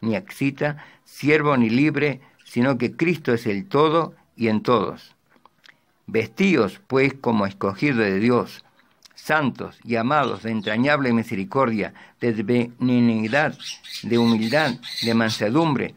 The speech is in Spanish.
ni excita, siervo ni libre, sino que Cristo es el todo y en todos. Vestíos, pues, como escogido de Dios, santos y amados de entrañable misericordia, de benignidad, de humildad, de mansedumbre,